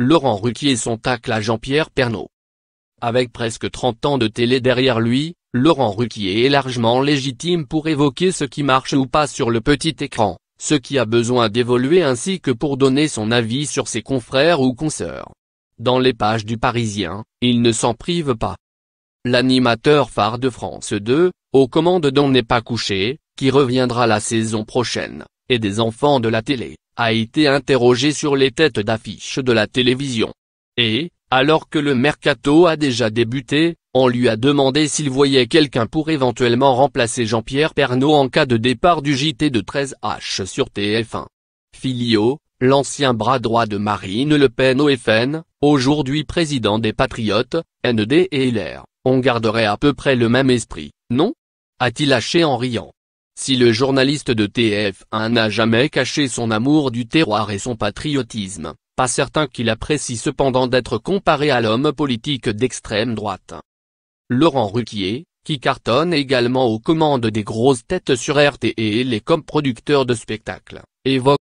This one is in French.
Laurent Ruquier son tacle à Jean-Pierre Pernaut. Avec presque 30 ans de télé derrière lui, Laurent Ruquier est largement légitime pour évoquer ce qui marche ou pas sur le petit écran, ce qui a besoin d'évoluer ainsi que pour donner son avis sur ses confrères ou consoeurs. Dans les pages du Parisien, il ne s'en prive pas. L'animateur phare de France 2, aux commandes dont n'est pas couché, qui reviendra la saison prochaine, et des enfants de la télé, a été interrogé sur les têtes d'affiche de la télévision. Et, alors que le mercato a déjà débuté, on lui a demandé s'il voyait quelqu'un pour éventuellement remplacer Jean-Pierre Pernaud en cas de départ du JT de 13H sur TF1. Filio, l'ancien bras droit de Marine Le Pen au FN, aujourd'hui président des Patriotes, ND et LR, on garderait à peu près le même esprit, non a-t-il lâché en riant. Si le journaliste de TF1 n'a jamais caché son amour du terroir et son patriotisme, pas certain qu'il apprécie cependant d'être comparé à l'homme politique d'extrême droite. Laurent Ruquier, qui cartonne également aux commandes des grosses têtes sur RTL et comme producteurs de spectacles, évoque